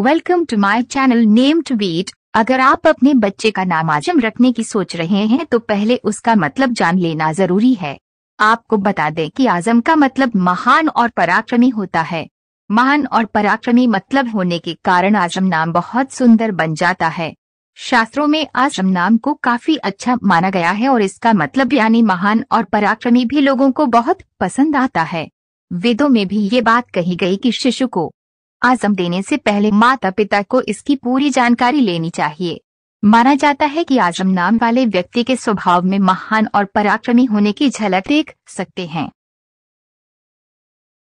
welcome to my channel name to beat अगर आप अपने बच्चे का नाम आजम रखने की सोच रहे हैं तो पहले उसका मतलब जान लेना जरूरी है आपको बता दें कि आजम का मतलब महान और पराक्रमी होता है महान और पराक्रमी मतलब होने के कारण आजम नाम बहुत सुंदर बन जाता है शास्त्रों में आजम नाम को काफी अच्छा माना गया है और इसका मतलब यानी महान और पराक्रमी भी लोगों को बहुत पसंद आता है वेदों में भी ये बात कही गई कि शिशु को आजम देने से पहले माता पिता को इसकी पूरी जानकारी लेनी चाहिए माना जाता है कि आजम नाम वाले व्यक्ति के स्वभाव में महान और पराक्रमी होने की झलक देख सकते हैं